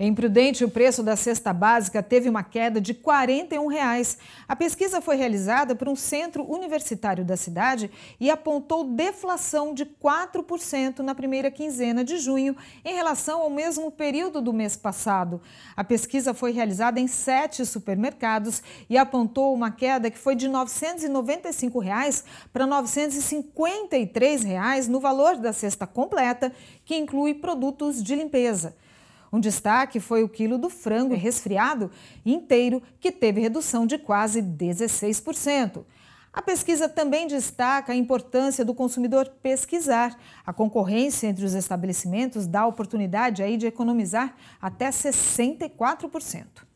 Em Prudente, o preço da cesta básica teve uma queda de R$ 41. Reais. A pesquisa foi realizada por um centro universitário da cidade e apontou deflação de 4% na primeira quinzena de junho em relação ao mesmo período do mês passado. A pesquisa foi realizada em sete supermercados e apontou uma queda que foi de R$ 995 para R$ 953 no valor da cesta completa, que inclui produtos de limpeza. Um destaque foi o quilo do frango resfriado inteiro, que teve redução de quase 16%. A pesquisa também destaca a importância do consumidor pesquisar. A concorrência entre os estabelecimentos dá oportunidade aí de economizar até 64%.